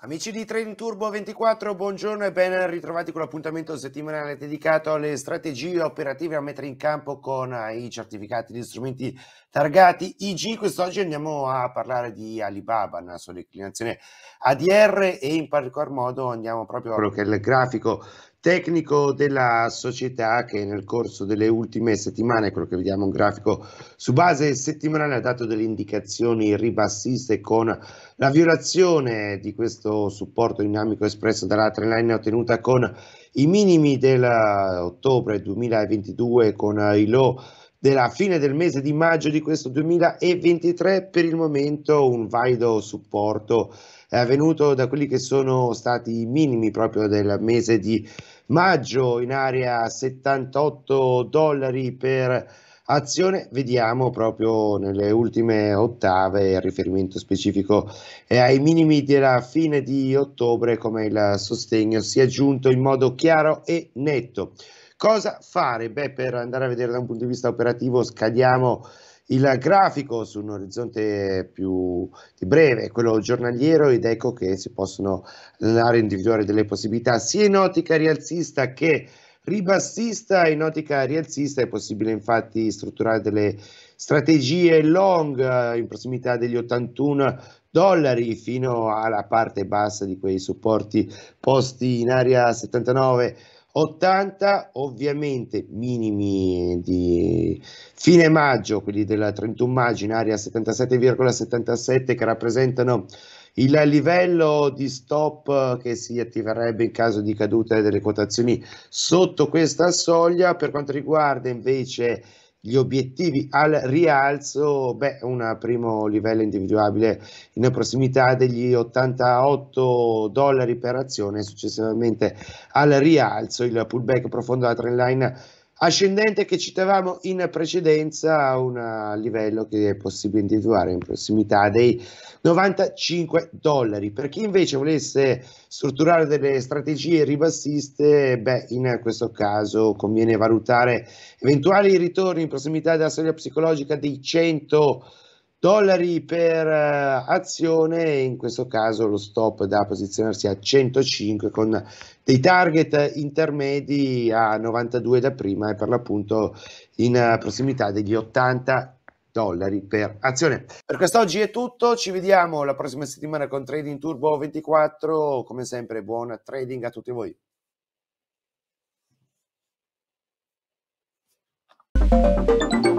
Amici di Trading Turbo 24, buongiorno e ben ritrovati con l'appuntamento settimanale dedicato alle strategie operative a mettere in campo con eh, i certificati di strumenti targati IG. Quest'oggi andiamo a parlare di Alibaba, la sua declinazione ADR e in particolar modo andiamo proprio a quello che è il grafico tecnico della società che nel corso delle ultime settimane, quello che vediamo un grafico su base settimanale, ha dato delle indicazioni ribassiste con la violazione di questo supporto dinamico espresso dalla trendline ottenuta con i minimi dell'ottobre 2022 con i low della fine del mese di maggio di questo 2023. Per il momento un valido supporto è avvenuto da quelli che sono stati i minimi proprio del mese di maggio in area 78 dollari per azione. Vediamo proprio nelle ultime ottave il riferimento specifico è ai minimi della fine di ottobre come il sostegno si è giunto in modo chiaro e netto. Cosa fare? Beh, per andare a vedere da un punto di vista operativo, scadiamo il grafico su un orizzonte più breve, quello giornaliero, ed ecco che si possono andare a individuare delle possibilità sia in ottica rialzista che ribassista in ottica rialzista è possibile infatti strutturare delle strategie long eh, in prossimità degli 81 dollari fino alla parte bassa di quei supporti posti in area 79 80 ovviamente minimi di fine maggio, quelli della 31 maggio in area 77,77 che rappresentano il livello di stop che si attiverebbe in caso di caduta delle quotazioni sotto questa soglia. Per quanto riguarda invece gli obiettivi al rialzo, beh, un primo livello individuabile in prossimità degli 88 dollari per azione, successivamente al rialzo il pullback profondo della trend line ascendente che citavamo in precedenza a un livello che è possibile individuare in prossimità dei 95 dollari. Per chi invece volesse strutturare delle strategie ribassiste, beh, in questo caso conviene valutare eventuali ritorni in prossimità della soglia psicologica dei 100 dollari dollari per eh, azione in questo caso lo stop da posizionarsi a 105 con dei target intermedi a 92 da prima e per l'appunto in eh, prossimità degli 80 dollari per azione. Per quest'oggi è tutto, ci vediamo la prossima settimana con Trading Turbo 24, come sempre buon trading a tutti voi. Thank you.